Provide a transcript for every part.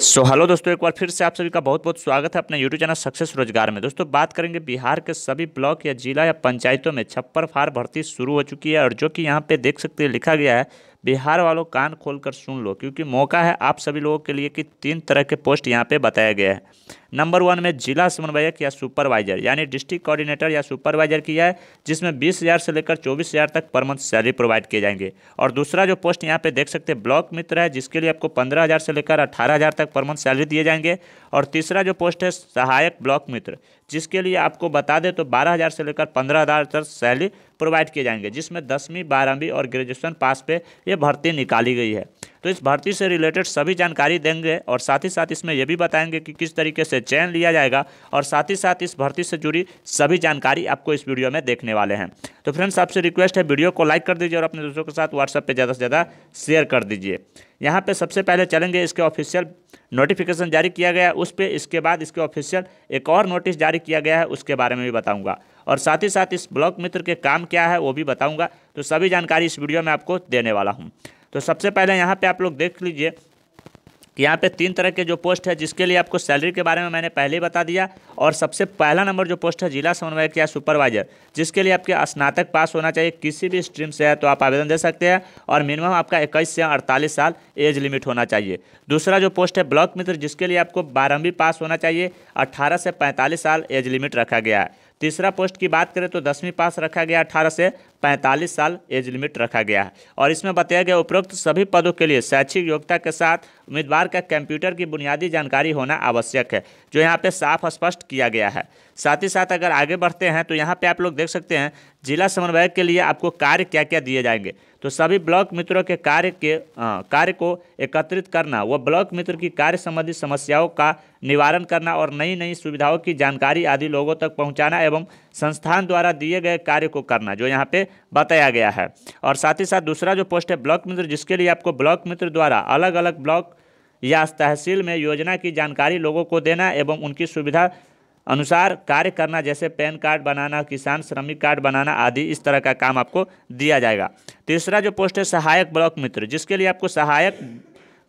सो so, hello दोस्तों एक बार फिर से आप सभी का बहुत बहुत स्वागत है अपने यूट्यूब चैनल सक्सेस रोजगार में दोस्तों बात करेंगे बिहार के सभी ब्लॉक या जिला या पंचायतों में छप्पर फार भर्ती शुरू हो चुकी है और जो कि यहाँ पे देख सकते हैं लिखा गया है बिहार वालों कान खोलकर सुन लो क्योंकि मौका है आप सभी लोगों के लिए कि तीन तरह के पोस्ट यहाँ पर बताया गया है नंबर वन में जिला समन्वयक या सुपरवाइजर यानी डिस्ट्रिक्ट कोऑर्डिनेटर या सुपरवाइजर किया है जिसमें बीस हज़ार से लेकर चौबीस हज़ार तक पर मंथ सैलरी प्रोवाइड किए जाएंगे और दूसरा जो पोस्ट यहाँ पे देख सकते हैं ब्लॉक मित्र है जिसके लिए आपको पंद्रह हज़ार से लेकर अठारह हज़ार तक पर मंथ सैलरी दिए जाएंगे और तीसरा जो पोस्ट है सहायक ब्लॉक मित्र जिसके लिए आपको बता दें तो बारह हज़ार से लेकर पंद्रह हज़ार तक सैलरी प्रोवाइड किए जाएंगे जिसमें दसवीं बारहवीं और ग्रेजुएशन पास पे ये भर्ती निकाली गई है तो इस भर्ती से रिलेटेड सभी जानकारी देंगे और साथ ही साथ इसमें यह भी बताएंगे कि किस तरीके से चयन लिया जाएगा और साथ ही साथ इस भर्ती से जुड़ी सभी जानकारी आपको इस वीडियो में देखने वाले हैं तो फ्रेंड्स आपसे रिक्वेस्ट है वीडियो को लाइक कर दीजिए और अपने दोस्तों के साथ व्हाट्सएप पर ज़्यादा से ज़्यादा शेयर कर दीजिए यहाँ पर सबसे पहले चलेंगे इसके ऑफिशियल नोटिफिकेशन जारी किया गया उस पर इसके बाद इसके ऑफिशियल एक और नोटिस जारी किया गया है उसके बारे में भी बताऊँगा और साथ ही साथ इस ब्लॉक मित्र के काम क्या है वो भी बताऊंगा तो सभी जानकारी इस वीडियो में आपको देने वाला हूँ तो सबसे पहले यहाँ पे आप लोग देख लीजिए कि यहाँ पे तीन तरह के जो पोस्ट है जिसके लिए आपको सैलरी के बारे में मैंने पहले ही बता दिया और सबसे पहला नंबर जो पोस्ट है जिला समन्वयक या सुपरवाइजर जिसके लिए आपके स्नातक पास होना चाहिए किसी भी स्ट्रीम से है तो आप आवेदन दे सकते हैं और मिनिमम आपका इक्कीस से अड़तालीस साल एज लिमिट होना चाहिए दूसरा जो पोस्ट है ब्लॉक मित्र जिसके लिए आपको बारहवीं पास होना चाहिए अट्ठारह से पैंतालीस साल एज लिमिट रखा गया है तीसरा पोस्ट की बात करें तो दसवीं पास रखा गया अठारह से पैंतालीस साल एज लिमिट रखा गया है और इसमें बताया गया उपरोक्त सभी पदों के लिए शैक्षिक योग्यता के साथ उम्मीदवार का कंप्यूटर की बुनियादी जानकारी होना आवश्यक है जो यहाँ पे साफ स्पष्ट किया गया है साथ ही साथ अगर आगे बढ़ते हैं तो यहाँ पे आप लोग देख सकते हैं जिला समन्वयक के लिए आपको कार्य क्या क्या दिए जाएंगे तो सभी ब्लॉक मित्रों के कार्य के कार्य को एकत्रित करना व ब्लॉक मित्र की कार्य संबंधी समस्याओं का निवारण करना और नई नई सुविधाओं की जानकारी आदि लोगों तक पहुंचाना एवं संस्थान द्वारा दिए गए कार्य को करना जो यहाँ पे बताया गया है और साथ ही साथ दूसरा जो पोस्ट है ब्लॉक मित्र जिसके लिए आपको ब्लॉक मित्र द्वारा अलग अलग ब्लॉक या तहसील में योजना की जानकारी लोगों को देना एवं उनकी सुविधा अनुसार कार्य करना जैसे पैन कार्ड बनाना किसान श्रमिक कार्ड बनाना आदि इस तरह का काम आपको दिया जाएगा तीसरा जो पोस्ट है सहायक ब्लॉक मित्र जिसके लिए आपको सहायक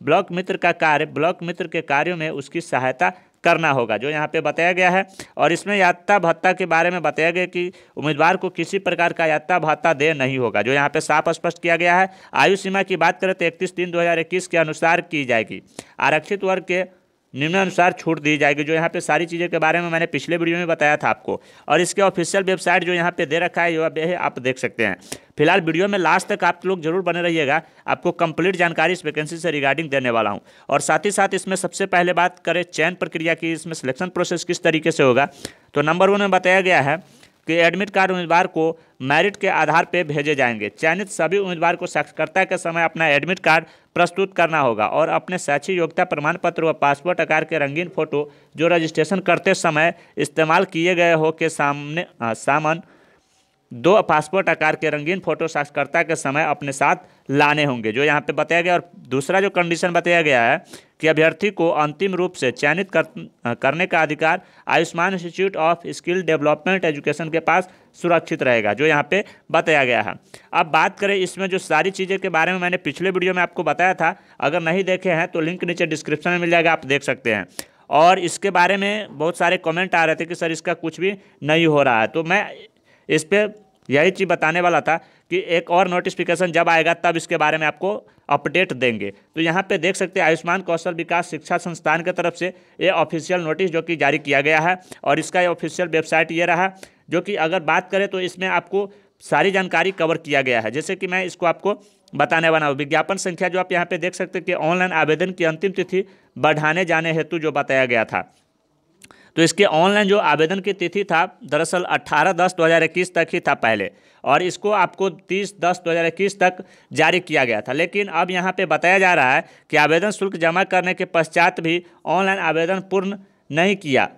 ब्लॉक मित्र का कार्य ब्लॉक मित्र के कार्यों में उसकी सहायता करना होगा जो यहाँ पे बताया गया है और इसमें यात्रा भत्ता के बारे में बताया गया कि उम्मीदवार को किसी प्रकार का यात्रा भत्ता दे नहीं होगा जो यहाँ पे साफ स्पष्ट किया गया है आयु सीमा की बात करें तो इकतीस तीन दो के अनुसार की जाएगी आरक्षित वर्ग के निम्नानुसार छूट दी जाएगी जो यहाँ पे सारी चीज़ों के बारे में मैंने पिछले वीडियो में बताया था आपको और इसके ऑफिशियल वेबसाइट जो यहाँ पे दे रखा है ये आप देख सकते हैं फिलहाल वीडियो में लास्ट तक आप लोग जरूर बने रहिएगा आपको कंप्लीट जानकारी इस वैकेंसी से रिगार्डिंग देने वाला हूँ और साथ ही साथ इसमें सबसे पहले बात करें चयन प्रक्रिया की इसमें सिलेक्शन प्रोसेस किस तरीके से होगा तो नंबर वन में बताया गया है कि एडमिट कार्ड उम्मीदवार को मेरिट के आधार पर भेजे जाएंगे चयनित सभी उम्मीदवार को साक्षरता के समय अपना एडमिट कार्ड प्रस्तुत करना होगा और अपने साक्षी योग्यता प्रमाण पत्र व पासपोर्ट आकार के रंगीन फोटो जो रजिस्ट्रेशन करते समय इस्तेमाल किए गए हो के सामने सामान दो पासपोर्ट आकार के रंगीन फोटो साक्षरता के समय अपने साथ लाने होंगे जो यहाँ पे बताया गया और दूसरा जो कंडीशन बताया गया है कि अभ्यर्थी को अंतिम रूप से चयनित कर, करने का अधिकार Ayushman institute of skill development education के पास सुरक्षित रहेगा जो यहाँ पे बताया गया है अब बात करें इसमें जो सारी चीज़ें के बारे में मैंने पिछले वीडियो में आपको बताया था अगर नहीं देखे हैं तो लिंक नीचे डिस्क्रिप्शन में मिल जाएगा आप देख सकते हैं और इसके बारे में बहुत सारे कमेंट आ रहे थे कि सर इसका कुछ भी नहीं हो रहा है तो मैं इस पर यही चीज़ बताने वाला था कि एक और नोटिफिकेशन जब आएगा तब इसके बारे में आपको अपडेट देंगे तो यहाँ पे देख सकते हैं आयुष्मान कौशल विकास शिक्षा संस्थान के तरफ से ये ऑफिशियल नोटिस जो कि जारी किया गया है और इसका ये ऑफिशियल वेबसाइट ये रहा जो कि अगर बात करें तो इसमें आपको सारी जानकारी कवर किया गया है जैसे कि मैं इसको आपको बताने वाला हूँ विज्ञापन संख्या जो आप यहाँ पर देख सकते हैं कि ऑनलाइन आवेदन की अंतिम तिथि बढ़ाने जाने हेतु जो बताया गया था तो इसके ऑनलाइन जो आवेदन की तिथि था दरअसल 18 दस 2021 तक ही था पहले और इसको आपको 30 दस 2021 तक जारी किया गया था लेकिन अब यहाँ पे बताया जा रहा है कि आवेदन शुल्क जमा करने के पश्चात भी ऑनलाइन आवेदन पूर्ण नहीं किया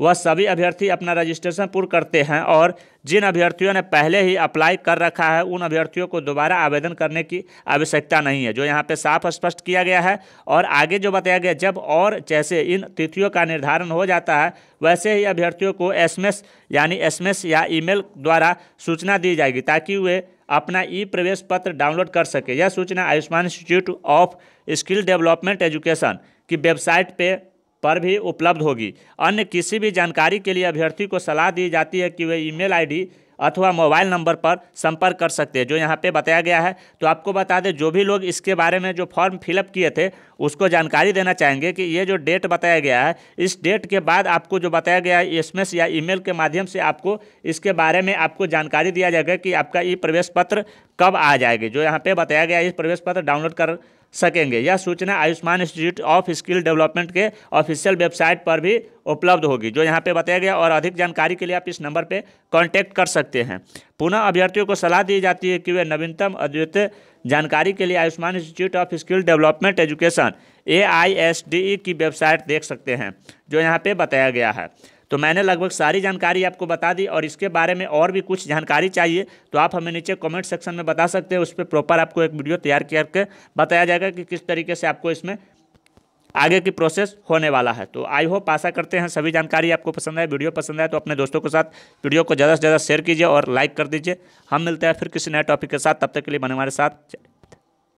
वह सभी अभ्यर्थी अपना रजिस्ट्रेशन पूर्ण करते हैं और जिन अभ्यर्थियों ने पहले ही अप्लाई कर रखा है उन अभ्यर्थियों को दोबारा आवेदन करने की आवश्यकता नहीं है जो यहाँ पे साफ स्पष्ट किया गया है और आगे जो बताया गया जब और जैसे इन तिथियों का निर्धारण हो जाता है वैसे ही अभ्यर्थियों को एसएमएस यानी एसएमएस या ईमेल द्वारा सूचना दी जाएगी ताकि वे अपना ई प्रवेश पत्र डाउनलोड कर सके यह सूचना Ayushman institute of skill development education की वेबसाइट पर पर भी उपलब्ध होगी अन्य किसी भी जानकारी के लिए अभ्यर्थी को सलाह दी जाती है कि वे ईमेल आईडी अथवा मोबाइल नंबर पर संपर्क कर सकते हैं जो यहाँ पे बताया गया है तो आपको बता दें जो भी लोग इसके बारे में जो फॉर्म फिलअप किए थे उसको जानकारी देना चाहेंगे कि ये जो डेट बताया गया है इस डेट के बाद आपको जो बताया गया है एस या ईमेल के माध्यम से आपको इसके बारे में आपको जानकारी दिया जाएगा कि आपका ई प्रवेश पत्र कब आ जाएगी जो यहाँ पर बताया गया ये प्रवेश पत्र डाउनलोड कर सकेंगे यह सूचना Ayushman institute of skill development के ऑफिशियल वेबसाइट पर भी उपलब्ध होगी जो यहाँ पे बताया गया और अधिक जानकारी के लिए आप इस नंबर पे कांटेक्ट कर सकते हैं पुनः अभ्यर्थियों को सलाह दी जाती है कि वे नवीनतम अद्वित जानकारी के लिए Ayushman institute of skill development education ए की वेबसाइट देख सकते हैं जो यहाँ पर बताया गया है तो मैंने लगभग सारी जानकारी आपको बता दी और इसके बारे में और भी कुछ जानकारी चाहिए तो आप हमें नीचे कमेंट सेक्शन में बता सकते हैं उस पर प्रॉपर आपको एक वीडियो तैयार करके बताया जाएगा कि किस तरीके से आपको इसमें आगे की प्रोसेस होने वाला है तो आई होप आशा करते हैं सभी जानकारी आपको पसंद आए वीडियो पसंद आए तो अपने दोस्तों के साथ वीडियो को ज़्यादा से ज़्यादा शेयर कीजिए और लाइक कर दीजिए हम मिलते हैं फिर किसी नए टॉपिक के साथ तब तक के लिए बने हमारे साथ